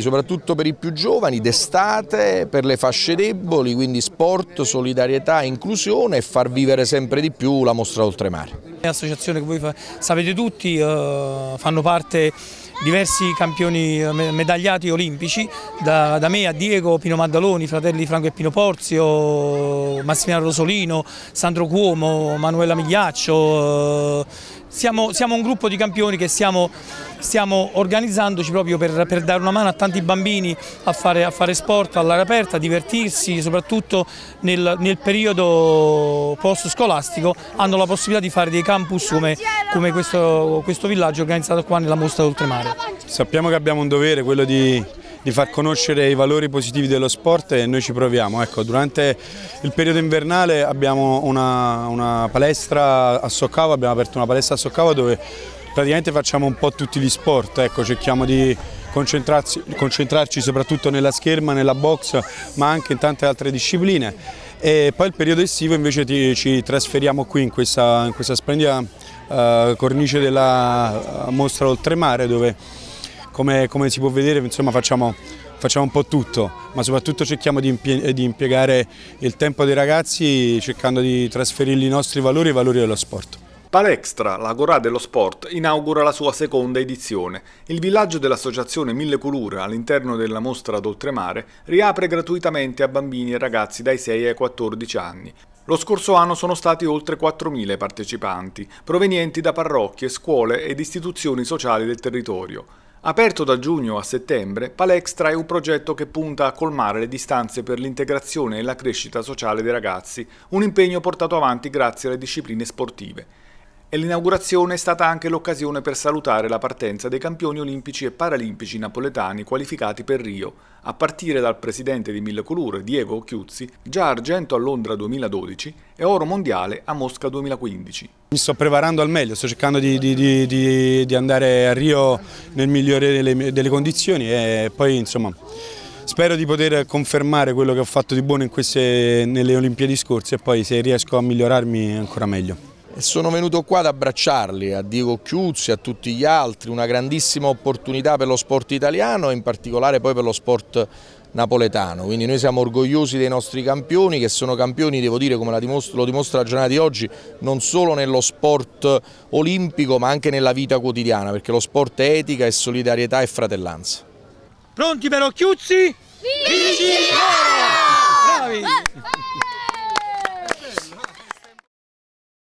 soprattutto per i più giovani, d'estate, per le fasce deboli, quindi sport, solidarietà, inclusione e far vivere sempre di più la mostra oltremare. L'associazione che voi sapete tutti eh, fanno parte diversi campioni eh, medagliati olimpici, da, da, me a Diego, Pino Maddaloni, fratelli Franco e Pino Porzio, Massimiliano Rosolino, Sandro Cuomo, Manuela Migliaccio, eh, siamo, siamo, un gruppo di campioni che stiamo, stiamo organizzandoci proprio per, per, dare una mano a tanti bambini a fare, a fare sport all'aria aperta, a divertirsi, soprattutto nel, nel periodo post-scolastico hanno la possibilità di fare dei campus come, come questo, questo villaggio organizzato qua nella mostra d'oltremare. Sappiamo che abbiamo un dovere, quello di di far conoscere i valori positivi dello sport e noi ci proviamo. Ecco, durante il periodo invernale abbiamo una, una palestra a Soccava, abbiamo aperto una palestra a Soccava dove praticamente facciamo un po' tutti gli sport, ecco, cerchiamo di concentrarci soprattutto nella scherma, nella box, ma anche in tante altre discipline. E poi il periodo estivo invece ti, ci trasferiamo qui in questa, in questa splendida uh, cornice della eh, mostra oltremare dove come, come si può vedere insomma, facciamo, facciamo, un po' tutto, ma soprattutto cerchiamo di, impie di impiegare il tempo dei ragazzi cercando di trasferirgli i nostri valori e i valori dello sport. Palextra, la Gorà dello Sport, inaugura la sua seconda edizione. Il villaggio dell'associazione Mille Culure, all'interno della mostra d'oltremare, riapre gratuitamente a bambini e ragazzi dai 6 ai 14 anni. Lo scorso anno sono stati oltre 4.000 partecipanti, provenienti da parrocchie, scuole ed istituzioni sociali del territorio. Aperto da giugno a settembre, Palextra è un progetto che punta a colmare le distanze per l'integrazione e la crescita sociale dei ragazzi, un impegno portato avanti grazie alle discipline sportive. E l'inaugurazione è stata anche l'occasione per salutare la partenza dei campioni olimpici e paralimpici napoletani qualificati per Rio, a partire dal presidente di Mille Colure, Diego Occhiuzzi, già argento a Londra 2012 e oro mondiale a Mosca 2015. Mi sto preparando al meglio, sto cercando di, di, di, di andare a Rio nel migliore delle, delle condizioni e poi insomma spero di poter confermare quello che ho fatto di buono queste, nelle Olimpiadi scorse e poi se riesco a migliorarmi ancora meglio. Sono venuto qua ad abbracciarli, a Diego Chiuzzi, a tutti gli altri, una grandissima opportunità per lo sport italiano e in particolare poi per lo sport napoletano, quindi noi siamo orgogliosi dei nostri campioni che sono campioni, devo dire come lo dimostra la giornata di oggi, non solo nello sport olimpico ma anche nella vita quotidiana, perché lo sport è etica, è solidarietà e fratellanza. Pronti per Occhiuzzi? Vinci!